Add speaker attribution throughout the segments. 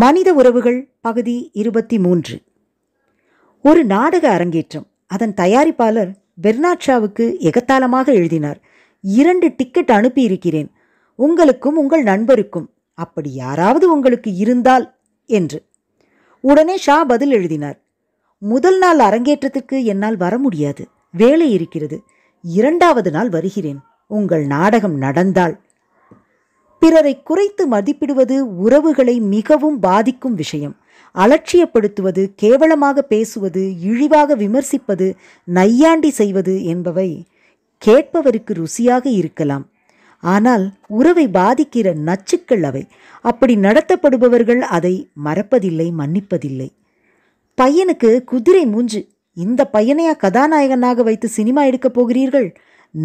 Speaker 1: மனித உறவுகள் பகுதி இருபத்தி மூன்று ஒரு நாடக அரங்கேற்றம் அதன் தயாரிப்பாளர் பெர்னாட்ஷாவுக்கு எகத்தாளமாக எழுதினார் இரண்டு டிக்கெட் அனுப்பியிருக்கிறேன் உங்களுக்கும் உங்கள் நண்பருக்கும் அப்படி யாராவது உங்களுக்கு இருந்தால் என்று உடனே ஷா பதில் எழுதினார் முதல் நாள் அரங்கேற்றத்திற்கு என்னால் வர முடியாது வேலை இருக்கிறது இரண்டாவது நாள் வருகிறேன் உங்கள் நாடகம் நடந்தால் பிறரை குறைத்து மதிப்பிடுவது உறவுகளை மிகவும் பாதிக்கும் விஷயம் அலட்சியப்படுத்துவது கேவலமாக பேசுவது இழிவாக விமர்சிப்பது நையாண்டி செய்வது என்பவை கேட்பவருக்கு ருசியாக இருக்கலாம் ஆனால் உறவை பாதிக்கிற நச்சுக்கள் அவை அப்படி நடத்தப்படுபவர்கள் அதை மறப்பதில்லை மன்னிப்பதில்லை பையனுக்கு குதிரை மூஞ்சு இந்த பையனையா கதாநாயகனாக வைத்து சினிமா எடுக்கப் போகிறீர்கள்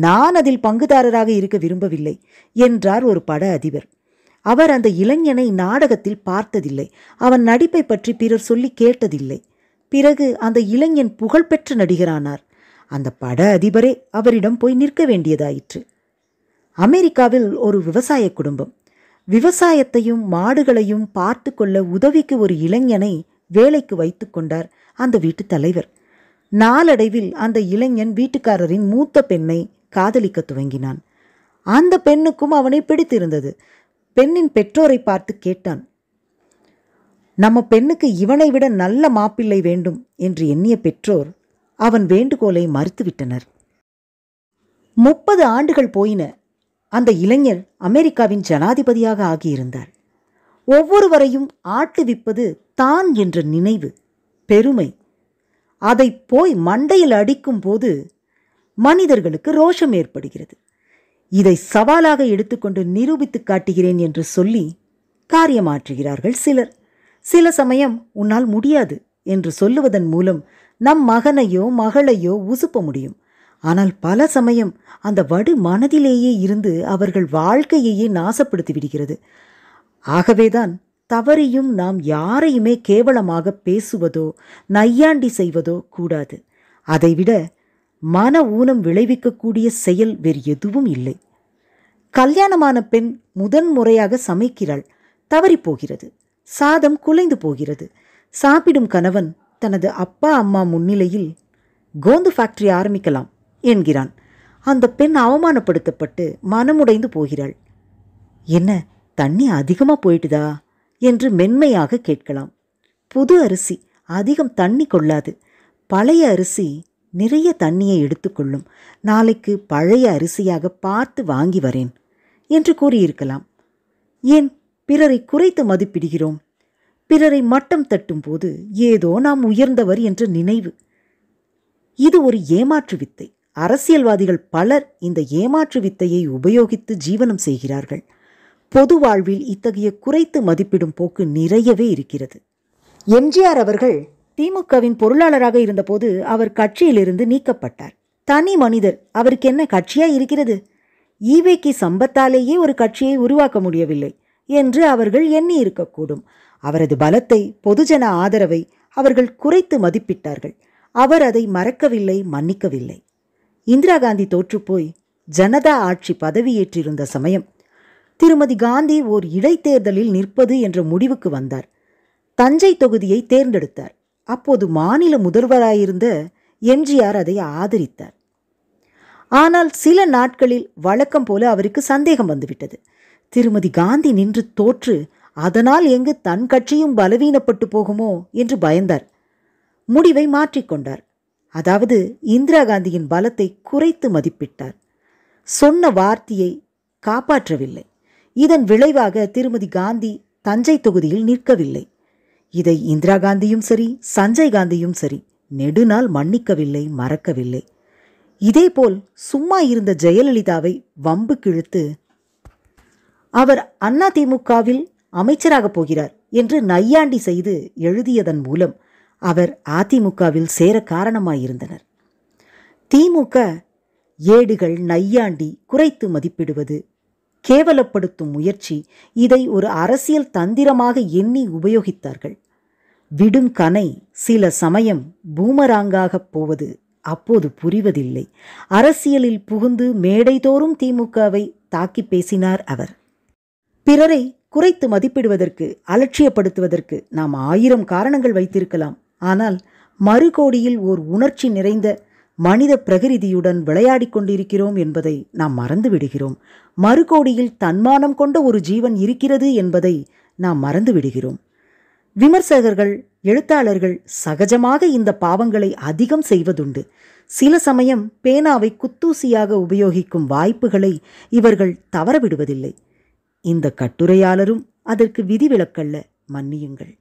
Speaker 1: நான் அதில் பங்குதாரராக இருக்க விரும்பவில்லை என்றார் ஒரு பட அதிபர் அவர் அந்த இளைஞனை நாடகத்தில் பார்த்ததில்லை அவன் நடிப்பை பற்றி பிறர் சொல்லி கேட்டதில்லை பிறகு அந்த இளைஞன் புகழ்பெற்ற நடிகரானார் அந்த பட அதிபரே அவரிடம் போய் நிற்க வேண்டியதாயிற்று அமெரிக்காவில் ஒரு விவசாய குடும்பம் விவசாயத்தையும் மாடுகளையும் பார்த்து கொள்ள உதவிக்கு ஒரு இளைஞனை வேலைக்கு வைத்து கொண்டார் அந்த வீட்டு தலைவர் நாளடைவில் அந்த இளைஞன் வீட்டுக்காரரின் மூத்த பெண்ணை காதலிக்க துவங்கினான் அந்த பெண்ணுக்கும் அவனை பிடித்திருந்தது பெண்ணின் பெற்றோரை பார்த்து கேட்டான் நம்ம பெண்ணுக்கு இவனை விட நல்ல மாப்பிள்ளை வேண்டும் என்று எண்ணிய பெற்றோர் அவன் வேண்டுகோளை மறுத்துவிட்டனர் முப்பது ஆண்டுகள் போயின அந்த இளைஞர் அமெரிக்காவின் ஜனாதிபதியாக ஆகியிருந்தார் ஒவ்வொருவரையும் ஆட்டுவிப்பது தான் என்ற நினைவு பெருமை அதை போய் மண்டையில் அடிக்கும்போது மனிதர்களுக்கு ரோஷம் ஏற்படுகிறது இதை சவாலாக எடுத்துக்கொண்டு நிரூபித்து காட்டுகிறேன் என்று சொல்லி காரியமாற்றுகிறார்கள் சிலர் சில சமயம் உன்னால் முடியாது என்று சொல்லுவதன் மூலம் நம் மகனையோ மகளையோ உசுப்ப முடியும் ஆனால் பல சமயம் அந்த வடு மனதிலேயே இருந்து அவர்கள் வாழ்க்கையையே நாசப்படுத்தி விடுகிறது ஆகவேதான் தவறியும் நாம் யாரையுமே கேவலமாக பேசுவதோ நையாண்டி செய்வதோ கூடாது அதைவிட மன ஊனம் விளைவிக்கக்கூடிய செயல் வேறு எதுவும் இல்லை கல்யாணமான பெண் முதன் முறையாக சமைக்கிறாள் தவறி போகிறது சாதம் குலைந்து போகிறது சாப்பிடும் கணவன் தனது அப்பா அம்மா முன்னிலையில் கோந்து ஃபேக்டரி ஆரம்பிக்கலாம் என்கிறான் அந்த பெண் அவமானப்படுத்தப்பட்டு மனமுடைந்து போகிறாள் என்ன தண்ணி அதிகமாக போயிட்டுதா என்று மென்மையாக கேட்கலாம் புது அரிசி அதிகம் தண்ணி கொள்ளாது பழைய அரிசி நிறைய தண்ணியை எடுத்துக்கொள்ளும் நாளைக்கு பழைய அரிசியாக பார்த்து வாங்கி வரேன் என்று கூறியிருக்கலாம் ஏன் பிறரை குறைத்து மதிப்பிடுகிறோம் பிறரை மட்டம் தட்டும் போது ஏதோ நாம் உயர்ந்தவர் என்ற நினைவு இது ஒரு ஏமாற்று வித்தை அரசியல்வாதிகள் பலர் இந்த ஏமாற்று வித்தையை உபயோகித்து ஜீவனம் செய்கிறார்கள் பொது வாழ்வில் இத்தகைய குறைத்து மதிப்பிடும் போக்கு நிறையவே இருக்கிறது எம்ஜிஆர் அவர்கள் திமுகவின் பொருளாளராக இருந்தபோது அவர் கட்சியிலிருந்து நீக்கப்பட்டார் தனி மனிதர் அவருக்கு என்ன கட்சியா இருக்கிறது ஈவேக்கு சம்பத்தாலேயே ஒரு கட்சியை உருவாக்க முடியவில்லை என்று அவர்கள் எண்ணி இருக்கக்கூடும் அவரது பலத்தை பொதுஜன ஆதரவை அவர்கள் குறைத்து மதிப்பிட்டார்கள் அவர் அதை மறக்கவில்லை மன்னிக்கவில்லை இந்திரா காந்தி தோற்றுப்போய் ஜனதா ஆட்சி பதவியேற்றிருந்த சமயம் திருமதி காந்தி ஓர் இடைத்தேர்தலில் நிற்பது என்ற முடிவுக்கு வந்தார் தஞ்சை தொகுதியை தேர்ந்தெடுத்தார் அப்போது மாநில முதல்வராயிருந்த எம்ஜிஆர் அதை ஆதரித்தார் ஆனால் சில நாட்களில் வழக்கம் போல அவருக்கு சந்தேகம் வந்துவிட்டது திருமதி காந்தி நின்று தோற்று அதனால் எங்கு தன் கட்சியும் பலவீனப்பட்டு போகுமோ என்று பயந்தார் முடிவை மாற்றிக்கொண்டார் அதாவது இந்திரா காந்தியின் பலத்தை குறைத்து மதிப்பிட்டார் சொன்ன வார்த்தையை காப்பாற்றவில்லை இதன் விளைவாக திருமதி காந்தி தஞ்சை தொகுதியில் நிற்கவில்லை இதை இந்திரா காந்தியும் சரி சஞ்சய் காந்தியும் சரி நெடுநாள் மன்னிக்கவில்லை மறக்கவில்லை இதேபோல் சும்மா இருந்த ஜெயலலிதாவை வம்பு கிழித்து அவர் அண்ணா திமுகவில் அமைச்சராகப் போகிறார் என்று நையாண்டி செய்து எழுதியதன் மூலம் அவர் அதிமுகவில் சேர காரணமாயிருந்தனர் திமுக ஏடுகள் நையாண்டி குறைத்து மதிப்பிடுவது கேவலப்படுத்தும் முயற்சி இதை ஒரு அரசியல் தந்திரமாக எண்ணி உபயோகித்தார்கள் விடும் கனை சில சமயம் பூமராங்காகப் போவது அப்போது புரிவதில்லை அரசியலில் புகுந்து மேடைதோறும் திமுகவை தாக்கி பேசினார் அவர் பிறரை குறைத்து மதிப்பிடுவதற்கு அலட்சியப்படுத்துவதற்கு நாம் ஆயிரம் காரணங்கள் வைத்திருக்கலாம் ஆனால் மறுகோடியில் ஓர் உணர்ச்சி நிறைந்த மனித பிரகிருதியுடன் விளையாடிக் கொண்டிருக்கிறோம் என்பதை நாம் மறந்து விடுகிறோம் மறுகோடியில் தன்மானம் கொண்ட ஒரு ஜீவன் இருக்கிறது என்பதை நாம் மறந்து விடுகிறோம் விமர்சகர்கள் எழுத்தாளர்கள் சகஜமாக இந்த பாவங்களை அதிகம் செய்வதுண்டு சில சமயம் பேனாவை குத்தூசியாக உபயோகிக்கும் வாய்ப்புகளை இவர்கள் தவறவிடுவதில்லை இந்த கட்டுரையாளரும் அதற்கு விதிவிலக்கல்ல மன்னியுங்கள்